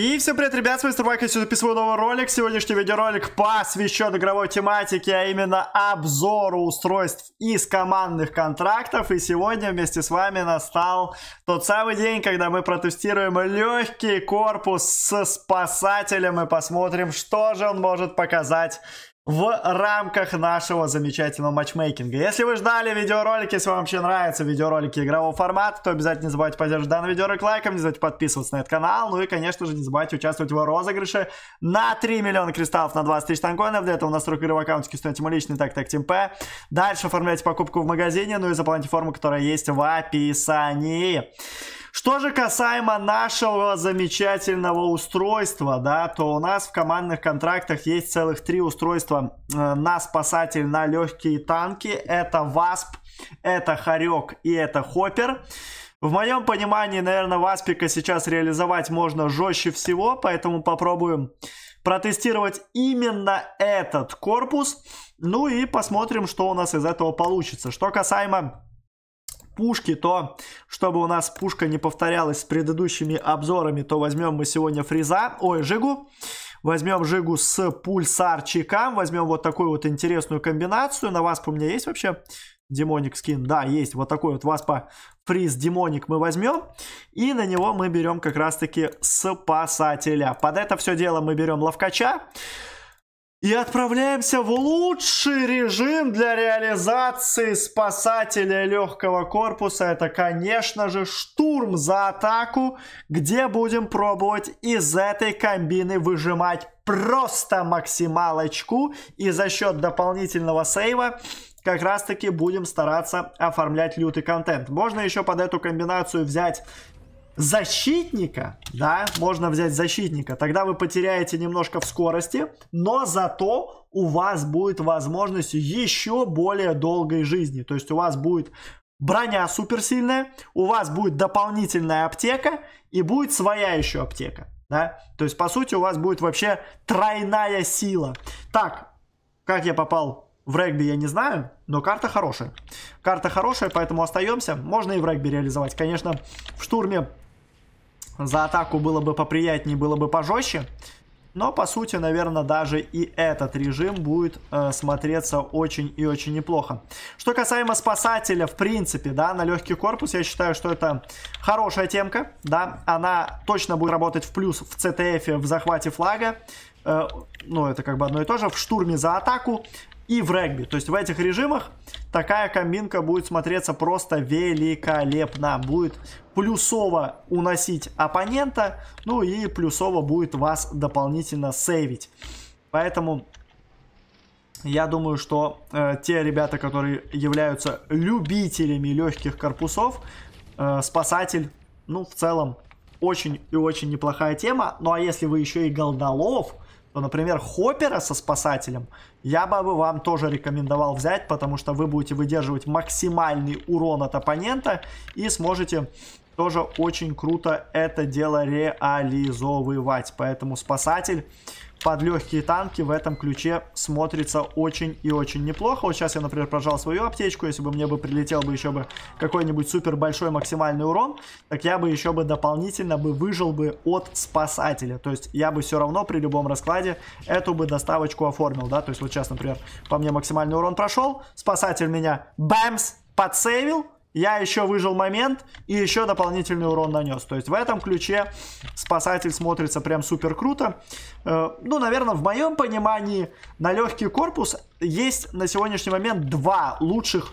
И всем привет, ребят, с вами Старбайк, я сегодня записываю новый ролик. Сегодняшний видеоролик посвящен игровой тематике, а именно обзору устройств из командных контрактов. И сегодня вместе с вами настал тот самый день, когда мы протестируем легкий корпус с спасателем и посмотрим, что же он может показать в рамках нашего замечательного матчмейкинга. Если вы ждали видеоролики, если вам вообще нравятся видеоролики игрового формата, то обязательно не забывайте поддерживать данный видеоролик лайком, не забывайте подписываться на этот канал, ну и, конечно же, не забывайте участвовать в розыгрыше на 3 миллиона кристаллов на 20 тысяч танкоинов. Для этого у нас игровой аккаунт, ставьте мой личный, так, так, ТимП. Дальше оформляйте покупку в магазине, ну и заполняйте форму, которая есть в описании. Что же касаемо нашего замечательного устройства, да, то у нас в командных контрактах есть целых три устройства э, на спасатель, на легкие танки. Это ВАСП, это Харек и это Хоппер. В моем понимании, наверное, Васпика сейчас реализовать можно жестче всего, поэтому попробуем протестировать именно этот корпус. Ну и посмотрим, что у нас из этого получится. Что касаемо пушки, то чтобы у нас пушка не повторялась с предыдущими обзорами, то возьмем мы сегодня фреза, ой, жигу. Возьмем жигу с пульсарчиком, возьмем вот такую вот интересную комбинацию. На вас у меня есть вообще демоник скин? Да, есть. Вот такой вот васпа фриз демоник мы возьмем. И на него мы берем как раз таки спасателя. Под это все дело мы берем ловкача. И отправляемся в лучший режим для реализации спасателя легкого корпуса. Это, конечно же, штурм за атаку, где будем пробовать из этой комбины выжимать просто максималочку. И за счет дополнительного сейва как раз таки будем стараться оформлять лютый контент. Можно еще под эту комбинацию взять защитника, да, можно взять защитника, тогда вы потеряете немножко в скорости, но зато у вас будет возможность еще более долгой жизни. То есть у вас будет броня суперсильная, у вас будет дополнительная аптека и будет своя еще аптека. Да? То есть, по сути, у вас будет вообще тройная сила. Так, как я попал в регби, я не знаю, но карта хорошая. Карта хорошая, поэтому остаемся. Можно и в регби реализовать. Конечно, в штурме за атаку было бы поприятнее, было бы пожестче. Но, по сути, наверное, даже и этот режим будет э, смотреться очень и очень неплохо. Что касаемо спасателя, в принципе, да, на легкий корпус, я считаю, что это хорошая темка, да. Она точно будет работать в плюс в ЦТФ, в захвате флага. Э, ну, это как бы одно и то же. В штурме за атаку и в регби. То есть в этих режимах такая комбинка будет смотреться просто великолепно. Будет плюсово уносить оппонента, ну и плюсово будет вас дополнительно сейвить. Поэтому я думаю, что э, те ребята, которые являются любителями легких корпусов, э, спасатель, ну, в целом, очень и очень неплохая тема. Ну, а если вы еще и голдолов, то, ну, например, Хоппера со спасателем я бы вам тоже рекомендовал взять, потому что вы будете выдерживать максимальный урон от оппонента и сможете тоже очень круто это дело реализовывать. Поэтому спасатель под легкие танки в этом ключе смотрится очень и очень неплохо. Вот сейчас я, например, прожал свою аптечку. Если бы мне бы прилетел бы еще бы какой-нибудь супер большой максимальный урон, так я бы еще бы дополнительно бы выжил бы от спасателя. То есть я бы все равно при любом раскладе эту бы доставочку оформил, да. То есть вот сейчас, например, по мне максимальный урон прошел, спасатель меня бэмс подсейвил, я еще выжил момент и еще дополнительный урон нанес. То есть в этом ключе спасатель смотрится прям супер круто. Э, ну, наверное, в моем понимании на легкий корпус есть на сегодняшний момент два лучших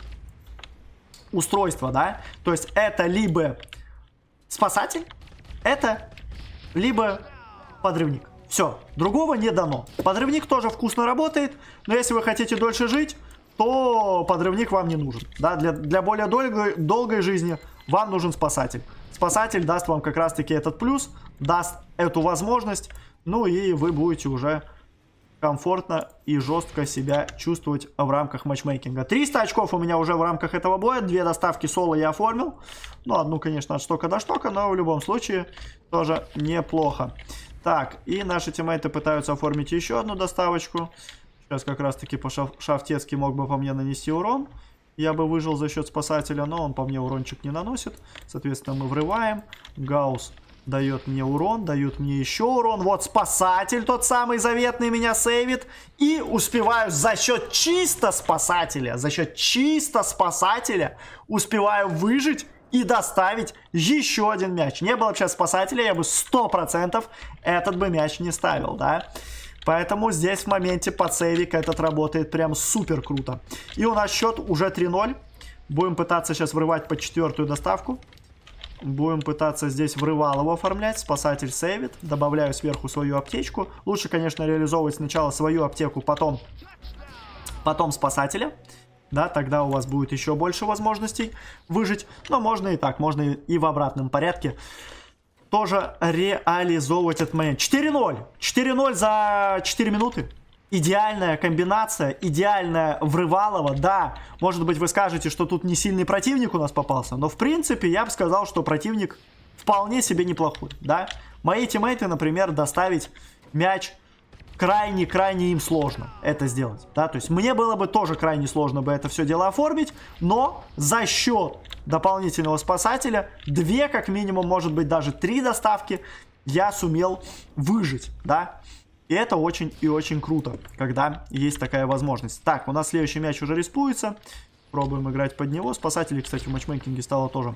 устройства, да? То есть это либо спасатель, это либо подрывник. Все, другого не дано. Подрывник тоже вкусно работает, но если вы хотите дольше жить, то подрывник вам не нужен. Да, для, для более долгой, долгой жизни вам нужен спасатель. Спасатель даст вам как раз-таки этот плюс, даст эту возможность, ну и вы будете уже комфортно и жестко себя чувствовать в рамках матчмейкинга. 300 очков у меня уже в рамках этого боя, две доставки соло я оформил. Ну, одну, конечно, от штока до штока, но в любом случае тоже неплохо. Так, и наши тиммейты пытаются оформить еще одну доставочку. Сейчас как раз-таки по шаф шафтецки мог бы по мне нанести урон. Я бы выжил за счет спасателя, но он по мне урончик не наносит. Соответственно, мы врываем. Гаус дает мне урон, дают мне еще урон. Вот спасатель тот самый заветный меня сейвит. И успеваю за счет чисто спасателя, за счет чисто спасателя успеваю выжить и доставить еще один мяч. Не было бы сейчас спасателя, я бы 100% этот бы мяч не ставил, да. Поэтому здесь в моменте подсейвик этот работает прям супер круто. И у нас счет уже 3-0. Будем пытаться сейчас врывать по четвертую доставку. Будем пытаться здесь врывалово оформлять. Спасатель сейвит. Добавляю сверху свою аптечку. Лучше, конечно, реализовывать сначала свою аптеку, потом, потом спасателя. Да, тогда у вас будет еще больше возможностей выжить. Но можно и так, можно и в обратном порядке тоже реализовывать этот момент. 4-0. 4-0 за 4 минуты. Идеальная комбинация, идеальная врывалова. Да, может быть вы скажете, что тут не сильный противник у нас попался, но в принципе я бы сказал, что противник вполне себе неплохой, да. Мои тиммейты, например, доставить мяч крайне-крайне им сложно это сделать. Да, то есть мне было бы тоже крайне сложно бы это все дело оформить, но за счет дополнительного спасателя две, как минимум, может быть, даже три доставки я сумел выжить, да. И это очень и очень круто, когда есть такая возможность. Так, у нас следующий мяч уже респуется. Пробуем играть под него. Спасателей, кстати, в матчмейкинге стало тоже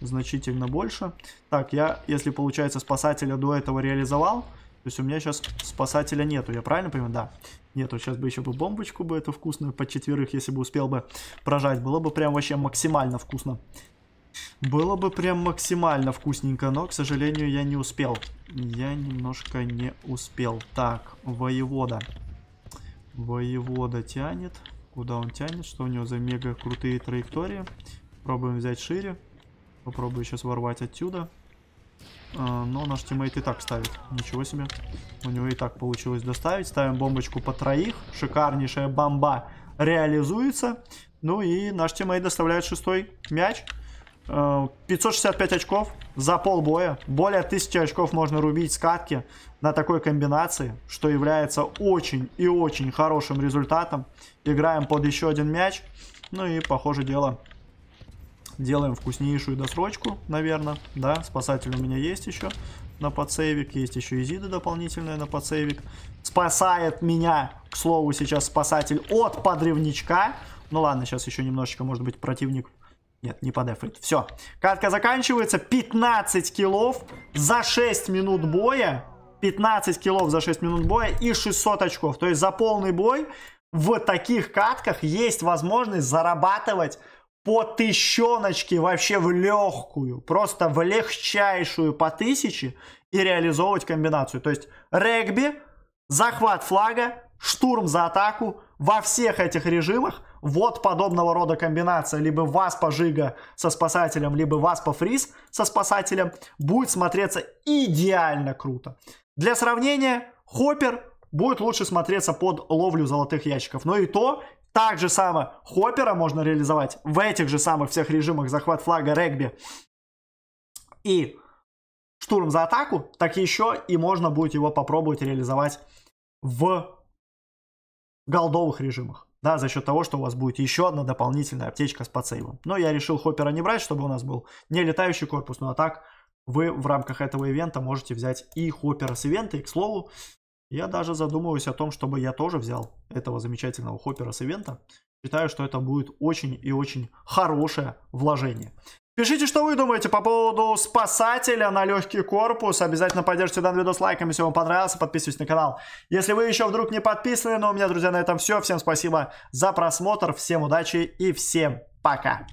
значительно больше. Так, я, если получается, спасателя до этого реализовал, то есть у меня сейчас спасателя нету, я правильно понимаю? Да. Нету, сейчас бы еще бы бомбочку бы эту вкусную по четверых, если бы успел бы прожать. Было бы прям вообще максимально вкусно. Было бы прям максимально вкусненько, но, к сожалению, я не успел. Я немножко не успел. Так, воевода. Воевода тянет. Куда он тянет? Что у него за мега крутые траектории? Пробуем взять шире. Попробую сейчас ворвать отсюда. Э, но наш тиммейт и так ставит. Ничего себе. У него и так получилось доставить. Ставим бомбочку по троих. Шикарнейшая бомба реализуется. Ну и наш тиммейт доставляет шестой мяч. 565 э, очков за полбоя. Более 1000 очков можно рубить с катки на такой комбинации, что является очень и очень хорошим результатом. Играем под еще один мяч. Ну и, похоже, дело Делаем вкуснейшую досрочку, наверное. Да, спасатель у меня есть еще на подсейвик. Есть еще изида дополнительная на подсейвик. Спасает меня, к слову, сейчас спасатель от подрывничка. Ну ладно, сейчас еще немножечко, может быть, противник... Нет, не подефрит. Все. Катка заканчивается. 15 киллов за 6 минут боя. 15 киллов за 6 минут боя и 600 очков. То есть за полный бой в таких катках есть возможность зарабатывать по тыщеночке вообще в легкую, просто в легчайшую по тысяче и реализовывать комбинацию. То есть регби, захват флага, штурм за атаку во всех этих режимах. Вот подобного рода комбинация, либо вас по Жига со спасателем, либо вас по Фриз со спасателем, будет смотреться идеально круто. Для сравнения, Хоппер будет лучше смотреться под ловлю золотых ящиков. Но и то, так же само Хоппера можно реализовать в этих же самых всех режимах захват флага, регби и штурм за атаку, так еще и можно будет его попробовать реализовать в голдовых режимах. Да, за счет того, что у вас будет еще одна дополнительная аптечка с подсейвом. Но я решил Хоппера не брать, чтобы у нас был не летающий корпус, ну а так вы в рамках этого ивента можете взять и Хоппера с ивента, и, к слову, я даже задумываюсь о том, чтобы я тоже взял этого замечательного хоппера с ивента. Считаю, что это будет очень и очень хорошее вложение. Пишите, что вы думаете по поводу спасателя на легкий корпус. Обязательно поддержите данный видос лайком, если вам понравился. Подписывайтесь на канал. Если вы еще вдруг не подписаны, но у меня, друзья, на этом все. Всем спасибо за просмотр. Всем удачи и всем пока.